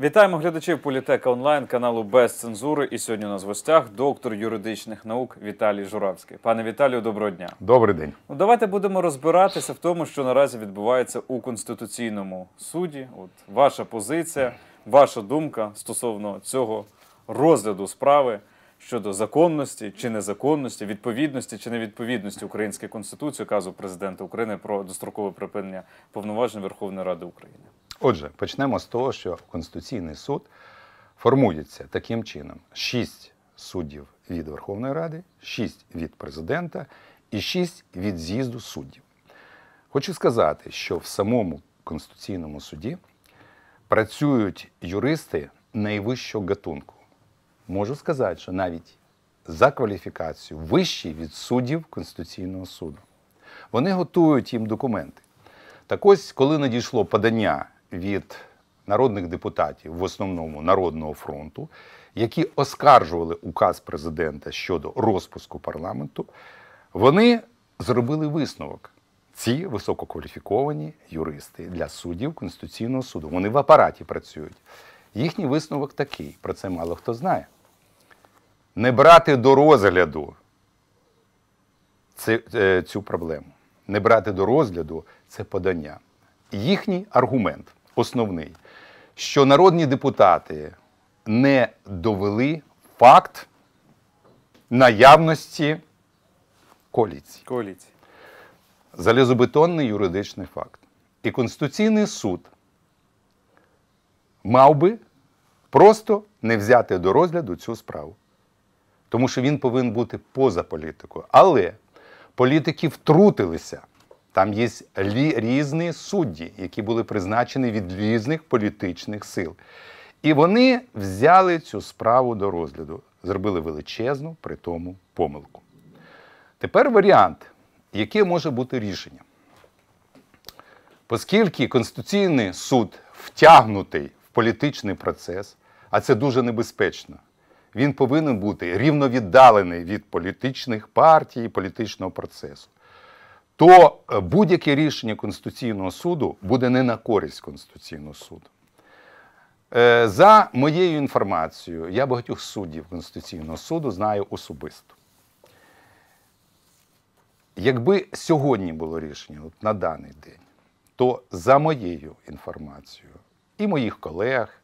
Вітаємо глядачів політека онлайн каналу без цензури. І сьогодні у нас в гостях доктор юридичних наук Віталій Журавський. Пане Віталію, доброго дня. Добрий день. Ну, Давайте будемо розбиратися в тому, що наразі відбувається у конституційному суді. От ваша позиція, ваша думка стосовно цього розгляду справи щодо законності чи незаконності, відповідності чи невідповідності Української конституції, указу президента України про дострокове припинення повноважень Верховної Ради України. Отже, почнемо з того, що Конституційний суд формується таким чином: шість суддів від Верховної Ради, шість від президента і шість від з'їзду суддів. Хочу сказати, що в самому Конституційному суді працюють юристи найвищого гатунку. Можу сказати, що навіть за кваліфікацію вищі від суддів Конституційного суду. Вони готують їм документи. Так ось, коли надійшло подання від народних депутатів, в основному Народного фронту, які оскаржували указ президента щодо розпуску парламенту, вони зробили висновок. Ці висококваліфіковані юристи для суддів Конституційного суду. Вони в апараті працюють. Їхній висновок такий, про це мало хто знає. Не брати до розгляду е, цю проблему, не брати до розгляду це подання. Їхній аргумент основний, що народні депутати не довели факт наявності коаліції. Коаліції. Залізобетонний юридичний факт. І Конституційний суд мав би просто не взяти до розгляду цю справу. Тому що він повинен бути поза політикою. Але політики втрутилися. Там є різні судді, які були призначені від різних політичних сил. І вони взяли цю справу до розгляду, зробили величезну при тому помилку. Тепер варіант, яке може бути рішення. Оскільки Конституційний суд втягнутий в політичний процес, а це дуже небезпечно, він повинен бути рівновіддалений від політичних партій і політичного процесу то е, будь-яке рішення Конституційного суду буде не на користь Конституційного суду. Е, за моєю інформацією, я багатьох суддів Конституційного суду знаю особисто. Якби сьогодні було рішення, от на даний день, то за моєю інформацією і моїх колег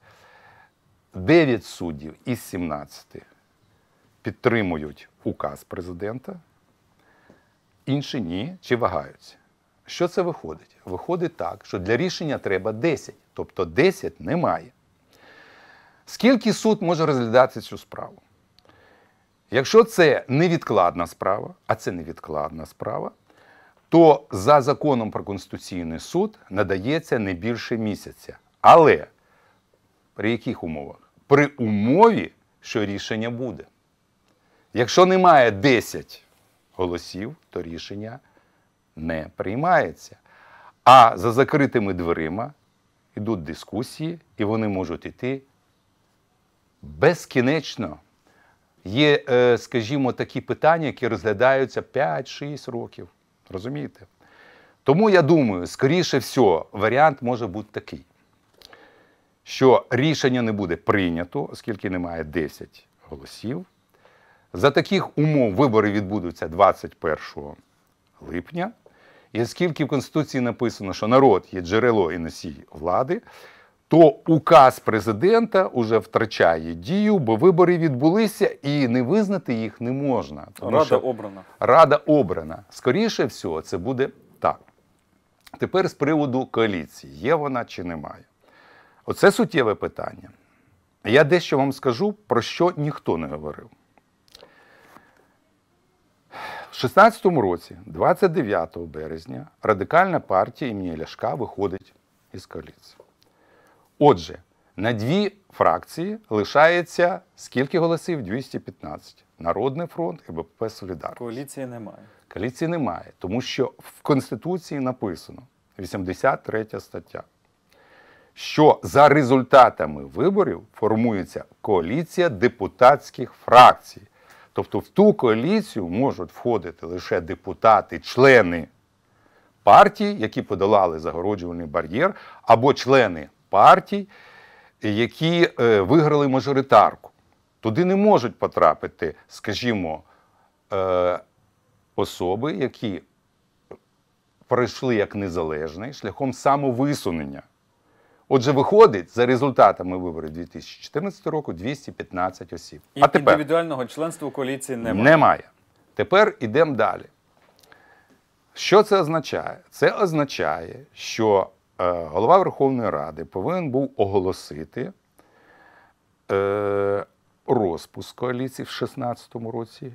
9 суддів із 17 підтримують указ президента інші ні чи вагаються. Що це виходить? Виходить так, що для рішення треба 10, тобто 10 немає. Скільки суд може розглядати цю справу? Якщо це невідкладна справа, а це невідкладна справа, то за законом про Конституційний суд надається не більше місяця. Але при яких умовах? При умові, що рішення буде. Якщо немає 10 голосів, то рішення не приймається. А за закритими дверима йдуть дискусії, і вони можуть йти безкінечно. Є, е, скажімо, такі питання, які розглядаються 5-6 років. Розумієте? Тому я думаю, скоріше всього, варіант може бути такий, що рішення не буде прийнято, оскільки немає 10 голосів. За таких умов вибори відбудуться 21 липня. І оскільки в Конституції написано, що народ є джерело і носій влади, то указ президента вже втрачає дію, бо вибори відбулися і не визнати їх не можна. Тому Рада обрана. Рада обрана. Скоріше всього, це буде так. Тепер з приводу коаліції, є вона чи немає. Оце суттєве питання. Я дещо вам скажу, про що ніхто не говорив. 16-му році, 29 березня, радикальна партія імені Ляшка виходить із коаліції. Отже, на дві фракції лишається скільки голосів? 215. Народний фронт і БПП Солідар. Коаліції немає. Коаліції немає, тому що в Конституції написано 83 стаття, що за результатами виборів формується коаліція депутатських фракцій. Тобто в ту коаліцію можуть входити лише депутати, члени партії, які подолали загороджувальний бар'єр, або члени партій, які е, виграли мажоритарку. Туди не можуть потрапити, скажімо, е, особи, які пройшли як незалежний шляхом самовисунення. Отже, виходить за результатами виборів 2014 року 215 осіб. І а тепер, індивідуального членства коаліції немає. Немає. Тепер йдемо далі. Що це означає? Це означає, що е, голова Верховної Ради повинен був оголосити е, розпуск коаліції в 2016 році.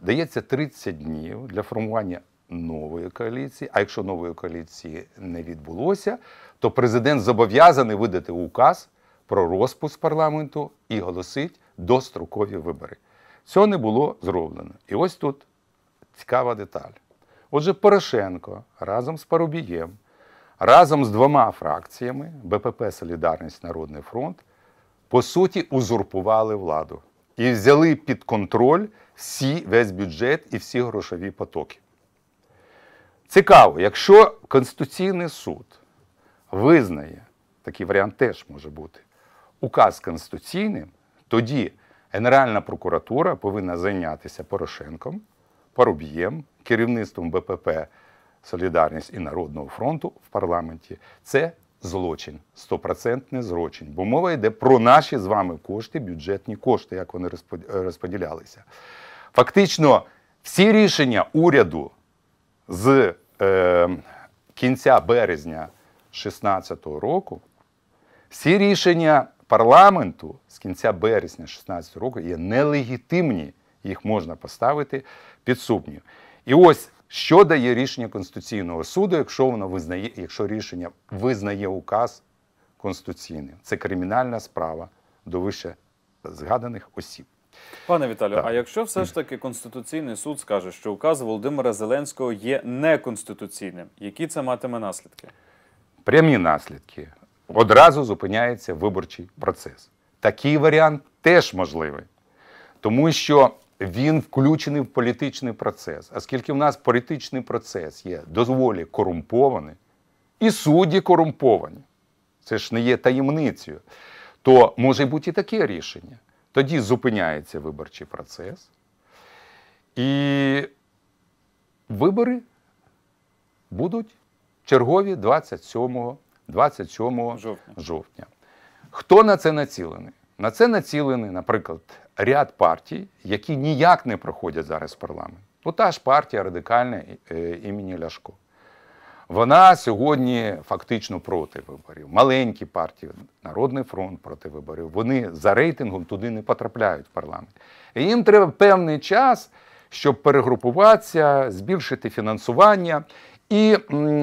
Дається 30 днів для формування нової коаліції. А якщо нової коаліції не відбулося, то президент зобов'язаний видати указ про розпуск парламенту і голосить дострокові вибори. Цього не було зроблено. І ось тут цікава деталь. Отже, Порошенко разом з Парубієм, разом з двома фракціями БПП Солідарність Народний фронт, по суті, узурпували владу і взяли під контроль всі весь бюджет і всі грошові потоки. Цікаво, якщо Конституційний суд визнає, такий варіант теж може бути, указ Конституційним, тоді Генеральна прокуратура повинна зайнятися Порошенком, Паруб'єм, керівництвом БПП Солідарність і Народного фронту в парламенті. Це злочин, стопроцентний злочин. Бо мова йде про наші з вами кошти, бюджетні кошти, як вони розподілялися. Фактично, всі рішення уряду з е, кінця березня 2016 року всі рішення парламенту з кінця березня 2016 року є нелегітимні, їх можна поставити під сумнів. І ось що дає рішення Конституційного суду, якщо воно визнає, якщо рішення визнає указ конституційним. Це кримінальна справа до вище згаданих осіб. Пане Віталію, так. а якщо все ж таки Конституційний суд скаже, що указ Володимира Зеленського є неконституційним, які це матиме наслідки? Прямі наслідки. Одразу зупиняється виборчий процес. Такий варіант теж можливий, тому що він включений в політичний процес. Оскільки в нас політичний процес є дозволі корумпований, і судді корумповані, це ж не є таємницею, то може бути і таке рішення. Тоді зупиняється виборчий процес, і вибори будуть чергові 27 27 жовтня. жовтня. Хто на це націлений? На це націлений, наприклад, ряд партій, які ніяк не проходять зараз парламент. Ну, та ж партія радикальна е, імені Ляшко. Вона сьогодні фактично проти виборів. Маленькі партії, Народний фронт проти виборів. Вони за рейтингом туди не потрапляють в парламент. І Їм треба певний час, щоб перегрупуватися, збільшити фінансування і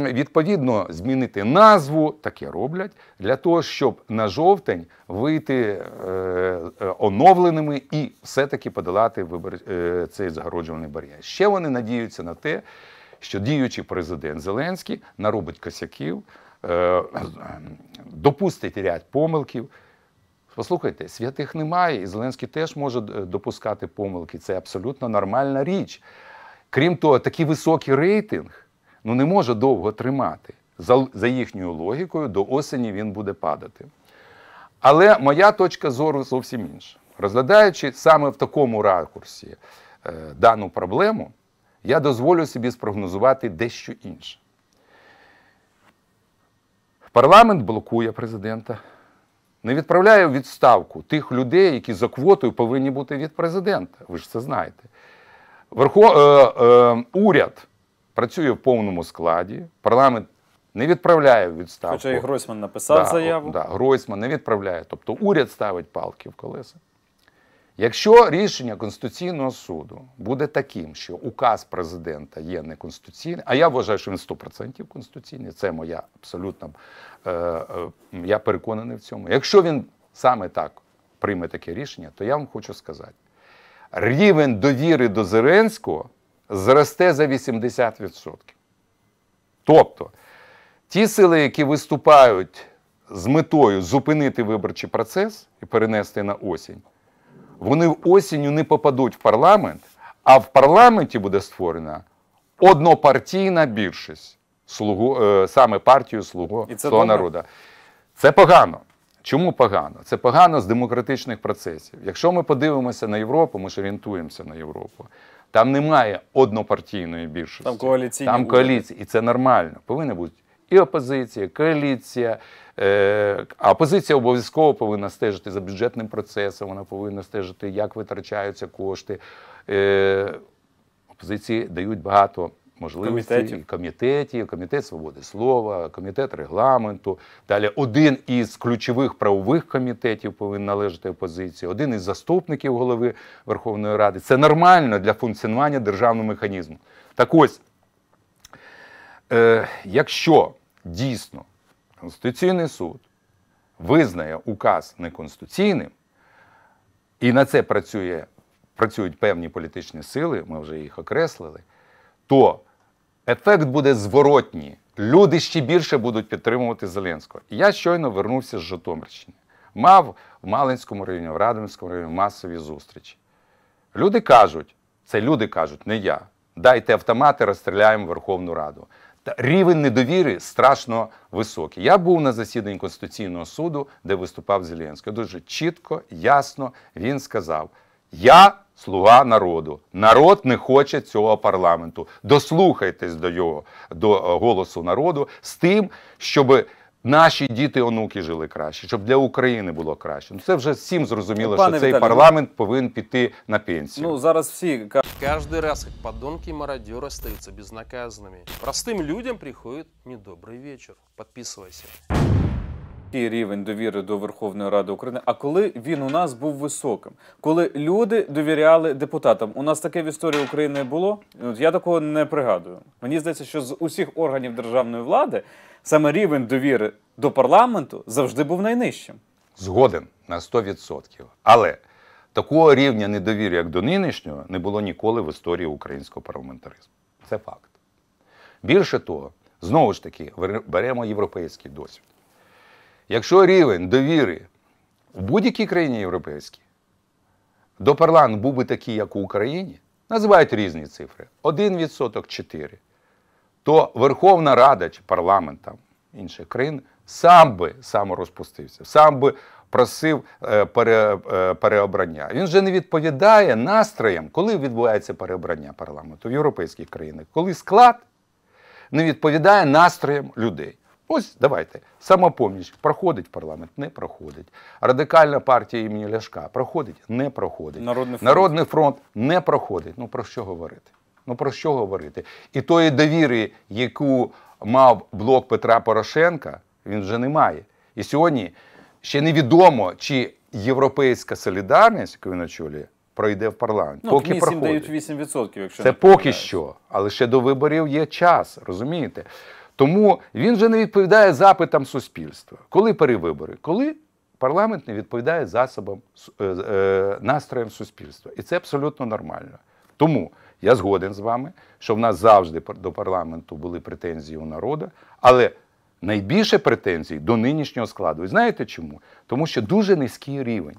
відповідно змінити назву, таке роблять, для того, щоб на жовтень вийти е, е, оновленими і все-таки подолати вибор, е, цей загороджувальний бар'єр. Ще вони надіються на те що діючий президент Зеленський наробить косяків, е, допустить ряд помилків. Послухайте, святих немає, і Зеленський теж може е, допускати помилки. Це абсолютно нормальна річ. Крім того, такий високий рейтинг ну, не може довго тримати. За, за їхньою логікою, до осені він буде падати. Але моя точка зору зовсім інша. Розглядаючи саме в такому ракурсі е, дану проблему, я дозволю собі спрогнозувати дещо інше. Парламент блокує президента, не відправляє в відставку тих людей, які за квотою повинні бути від президента. Ви ж це знаєте. Верхо... Е, е, уряд працює в повному складі, парламент не відправляє в відставку. Хоча і Гройсман написав да, заяву. Да, Гройсман не відправляє. Тобто уряд ставить палки в колеса. Якщо рішення Конституційного суду буде таким, що указ президента є неконституційним, а я вважаю, що він 100% конституційний, це моя абсолютно е, е, я переконаний в цьому. Якщо він саме так прийме таке рішення, то я вам хочу сказати: рівень довіри до Зеленського зросте за 80%. Тобто ті сили, які виступають з метою зупинити виборчий процес і перенести на осінь вони осінню не попадуть в парламент, а в парламенті буде створена однопартійна більшість слугу, е, саме партію «Слугу цього народу. Це погано. Чому погано? Це погано з демократичних процесів. Якщо ми подивимося на Європу, ми ж орієнтуємося на Європу. Там немає однопартійної більшості. Там коаліції. Там коаліції. І це нормально. Повинна бути і опозиція, і коаліція. Е, а опозиція обов'язково повинна стежити за бюджетним процесом, вона повинна стежити, як витрачаються кошти. Е, опозиції дають багато можливостей і комітетів, комітет свободи слова, комітет регламенту. Далі один із ключових правових комітетів повинен належати опозиції, один із заступників голови Верховної Ради. Це нормально для функціонування державного механізму. Так ось, е, якщо дійсно Конституційний суд визнає указ неконституційним, і на це працює, працюють певні політичні сили, ми вже їх окреслили, то ефект буде зворотній. Люди ще більше будуть підтримувати Зеленського. Я щойно вернувся з Житомирщини. Мав в Малинському районі, в Радомському районі масові зустрічі. Люди кажуть, це люди кажуть, не я. Дайте автомати, розстріляємо Верховну Раду. Рівень недовіри страшно високий. Я був на засіданні Конституційного суду, де виступав Зеленський. Дуже чітко, ясно він сказав: Я слуга народу. Народ не хоче цього парламенту. Дослухайтесь до його до е, голосу народу з тим, щоби наші діти, онуки жили краще, щоб для України було краще. Ну це вже всім зрозуміло, ну, що цей Віталій, ну, парламент повинен піти на пенсію. Ну зараз всі Каждый раз как подонки и мародеры остаются безнаказанными. Простым людям приходит недобрый вечер. Подписывайся і рівень довіри до Верховної Ради України. А коли він у нас був високим, коли люди довіряли депутатам, у нас таке в історії України було. Я такого не пригадую. Мені здається, що з усіх органів державної влади саме рівень довіри до парламенту завжди був найнижчим. Згоден на 100%. Але такого рівня недовіри, як до нинішнього, не було ніколи в історії українського парламентаризму. Це факт. Більше того, знову ж таки, беремо європейський досвід. Якщо рівень довіри в будь-якій країні європейській до парламенту був би такий, як у Україні, називають різні цифри 1%, 4, то Верховна Рада чи парламент там, інших країн сам би саморозпустився, сам би просив е, пере, е, переобрання. Він же не відповідає настроям, коли відбувається переобрання парламенту в європейських країнах, коли склад не відповідає настроям людей. Ось давайте. Самопоміч проходить в парламент, не проходить. Радикальна партія імені Ляшка проходить, не проходить. Народний фронт. Народний фронт не проходить. Ну про що говорити? Ну про що говорити? І тої довіри, яку мав блок Петра Порошенка, він вже не має. І сьогодні ще невідомо, чи європейська солідарність, яку він очолює, пройде в парламент. Ну, поки проходить. дають 8%, якщо Це не поки що, але ще до виборів є час, розумієте? Тому він вже не відповідає запитам суспільства. Коли перевибори? Коли парламент не відповідає засобам е, е, настроям суспільства. І це абсолютно нормально. Тому я згоден з вами, що в нас завжди до парламенту були претензії у народу, але найбільше претензій до нинішнього складу. І знаєте чому? Тому що дуже низький рівень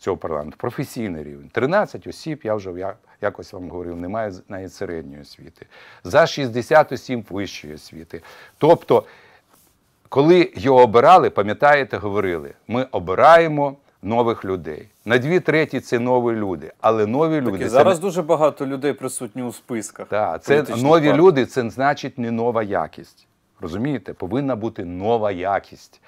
цього парламенту. Професійний рівень. 13 осіб, я вже якось вам говорив, немає навіть середньої освіти. За 67 вищої освіти. Тобто, коли його обирали, пам'ятаєте, говорили, ми обираємо. Нових людей на дві треті це нові люди, але нові люди так і зараз це... дуже багато людей присутні у списках. Так, це нові партій. люди, це значить не нова якість. Розумієте, повинна бути нова якість.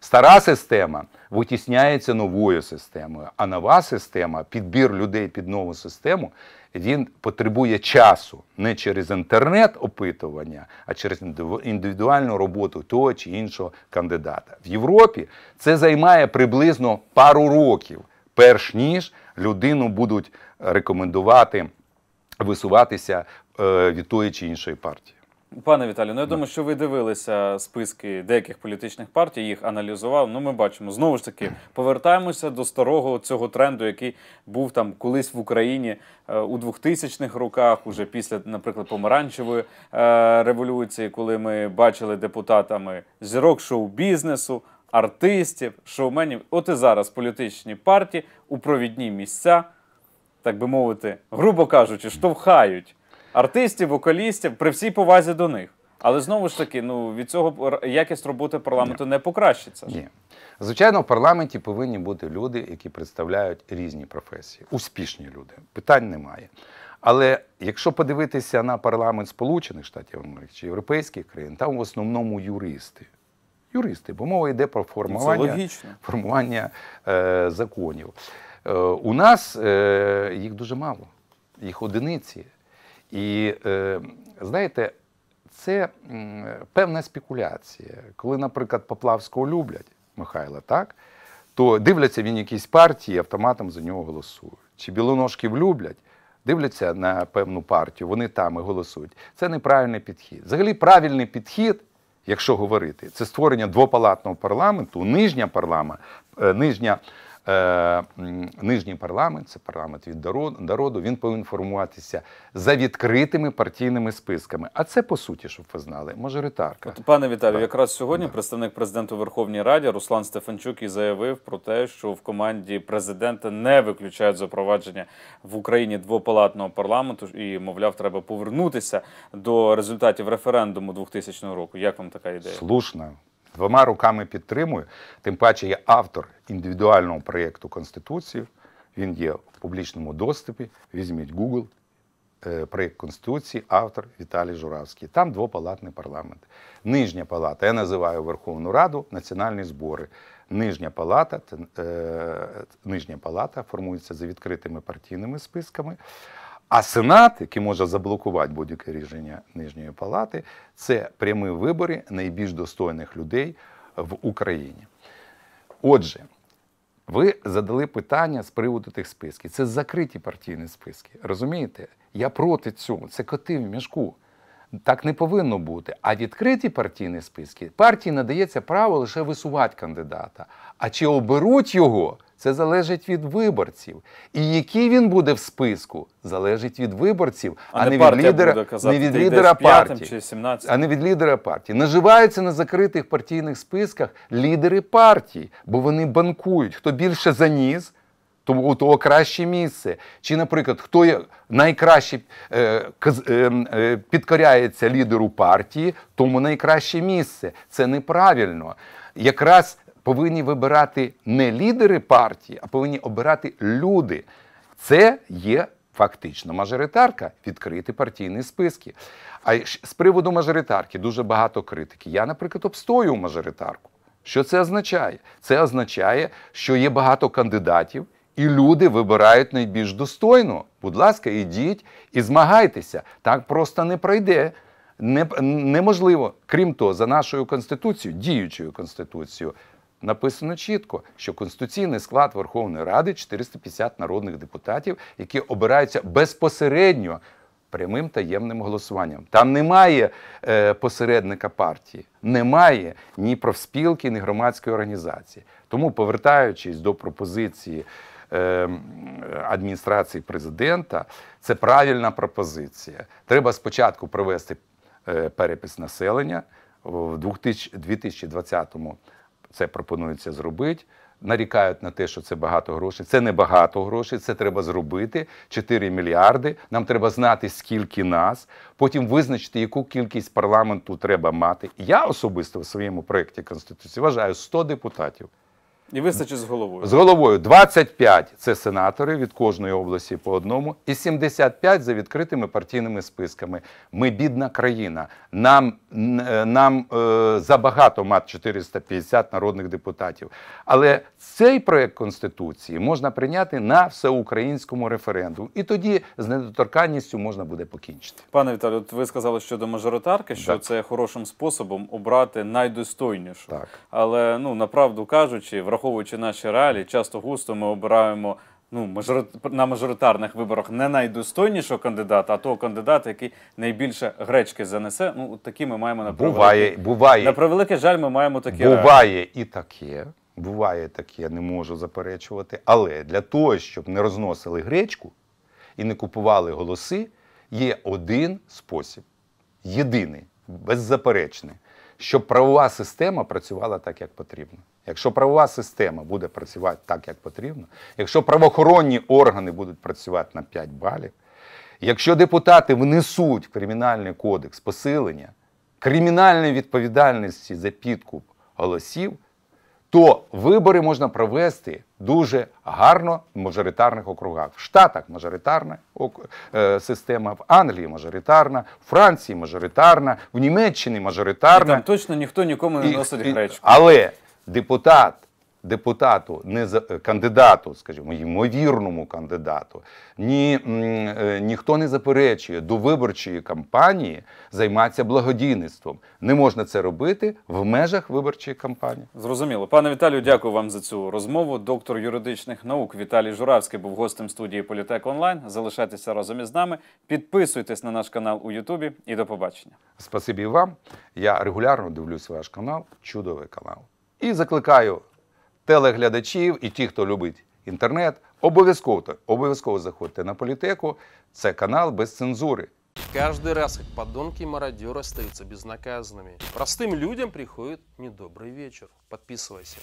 Стара система витісняється новою системою, а нова система, підбір людей під нову систему, він потребує часу не через інтернет-опитування, а через індивідуальну роботу того чи іншого кандидата. В Європі це займає приблизно пару років, перш ніж людину будуть рекомендувати висуватися е, від тої чи іншої партії. Пане Віталію, ну я думаю, що ви дивилися списки деяких політичних партій, їх аналізував. Ну, ми бачимо знову ж таки повертаємося до старого цього тренду, який був там колись в Україні е, у 2000-х роках, уже після, наприклад, помаранчевої е, революції, коли ми бачили депутатами зірок шоу-бізнесу, артистів, шоуменів. От і зараз політичні партії у провідні місця, так би мовити, грубо кажучи, штовхають артистів, вокалістів при всій повазі до них. Але знову ж таки, ну від цього якість роботи парламенту Ні. не покращиться. Ні. Звичайно, в парламенті повинні бути люди, які представляють різні професії, успішні люди. Питань немає. Але якщо подивитися на парламент Сполучених Штатів Америки чи європейських країн, там в основному юристи. Юристи, бо мова йде про формування формування е, законів. Е, у нас е, їх дуже мало, їх одиниці. І е, знаєте, це певна спекуляція. Коли, наприклад, Поплавського люблять Михайла, так, то дивляться він якісь партії, автоматом за нього голосують. Чи білоножків люблять, дивляться на певну партію, вони там і голосують. Це неправильний підхід. Взагалі, правильний підхід. Якщо говорити, це створення двопалатного парламенту, нижня парламент, нижня е, нижній парламент, це парламент від народу, він повинен формуватися за відкритими партійними списками. А це по суті, щоб ви знали, мажоритарка. От, пане Віталію, якраз сьогодні так. представник президенту Верховній Раді Руслан Стефанчук і заявив про те, що в команді президента не виключають запровадження в Україні двопалатного парламенту і, мовляв, треба повернутися до результатів референдуму 2000 року. Як вам така ідея? Слушна. Двома руками підтримую. Тим паче я автор індивідуального проєкту Конституції. Він є в публічному доступі. Візьміть Google, е, проєкт Конституції, автор Віталій Журавський. Там двопалатний парламент. Нижня палата. Я називаю Верховну Раду національні збори. Нижня палата, е, Нижня палата формується за відкритими партійними списками. А Сенат, який може заблокувати будь-яке рішення нижньої палати, це прямі вибори найбільш достойних людей в Україні. Отже, ви задали питання з приводу тих списків. Це закриті партійні списки. Розумієте? Я проти цього. Це коти в мішку. Так не повинно бути. А відкриті партійні списки партії надається право лише висувати кандидата. А чи оберуть його? Це залежить від виборців. І який він буде в списку, залежить від виборців, а, а не, від лідера, казати, не від лідера партії. Чи А не від лідера партії. Наживаються на закритих партійних списках лідери партії, бо вони банкують. Хто більше заніс, то у того краще місце. Чи, наприклад, хто є найкраще е, е, е, підкоряється лідеру партії, тому найкраще місце. Це неправильно. Якраз повинні вибирати не лідери партії, а повинні обирати люди. Це є фактично мажоритарка відкрити партійні списки. А з приводу мажоритарки дуже багато критики. Я, наприклад, обстою мажоритарку. Що це означає? Це означає, що є багато кандидатів. І люди вибирають найбільш достойно. Будь ласка, ідіть і змагайтеся. Так просто не пройде. Не, Неможливо. Крім того, за нашою конституцією, діючою конституцією, написано чітко, що конституційний склад Верховної Ради 450 народних депутатів, які обираються безпосередньо. Прямим таємним голосуванням. Там немає е, посередника партії, немає ні профспілки, ні громадської організації. Тому, повертаючись до пропозиції е, адміністрації президента, це правильна пропозиція. Треба спочатку провести е, перепис населення в 2020 році це пропонується зробити. Нарікають на те, що це багато грошей. Це не багато грошей, це треба зробити. 4 мільярди. Нам треба знати, скільки нас, потім визначити, яку кількість парламенту треба мати. Я особисто в своєму проєкті Конституції вважаю 100 депутатів. І вистачить з головою. З головою 25 це сенатори від кожної області по одному, і 75 за відкритими партійними списками. Ми бідна країна. Нам е, нам е, забагато мат 450 народних депутатів. Але цей проект конституції можна прийняти на всеукраїнському референдумі. І тоді з недоторканністю можна буде покінчити. Пане Віталію, ви сказали щодо мажоритарки, що так. це хорошим способом обрати найдостойнішу. Так. Але ну направду кажучи, враховуючи враховуючи наші реалії, часто густо ми обираємо ну, на мажоритарних виборах не найдостойнішого кандидата, а того кандидата, який найбільше гречки занесе. Ну, такі ми маємо на буває, буває. На превелике жаль, ми маємо такі буває реалії. і таке. Буває таке, не можу заперечувати. Але для того, щоб не розносили гречку і не купували голоси, є один спосіб, єдиний, беззаперечний, щоб правова система працювала так, як потрібно. Якщо правова система буде працювати так, як потрібно, якщо правоохоронні органи будуть працювати на 5 балів, якщо депутати внесуть в кримінальний кодекс посилення кримінальної відповідальності за підкуп голосів, то вибори можна провести дуже гарно в мажоритарних округах. В Штатах мажоритарна е, система, в Англії мажоритарна, в Франції мажоритарна, в Німеччині мажоритарна. І Там точно ніхто нікому не носить гречку. Але депутат депутату, не е, кандидату, скажімо, ймовірному кандидату, ні, е, ніхто не заперечує до виборчої кампанії займатися благодійництвом. Не можна це робити в межах виборчої кампанії. Зрозуміло. Пане Віталію, дякую вам за цю розмову. Доктор юридичних наук Віталій Журавський був гостем студії Політек Онлайн. Залишайтеся разом із нами. Підписуйтесь на наш канал у Ютубі і до побачення. Спасибі вам. Я регулярно дивлюсь ваш канал. Чудовий канал. І закликаю телеглядачів і ті, хто любить інтернет, обов'язково обов'язково заходьте на політеку. Це канал без цензури. Каждый раз, как подонки и мародеры остаются безнаказанными, простым людям приходит недобрый вечер. Подписывайся.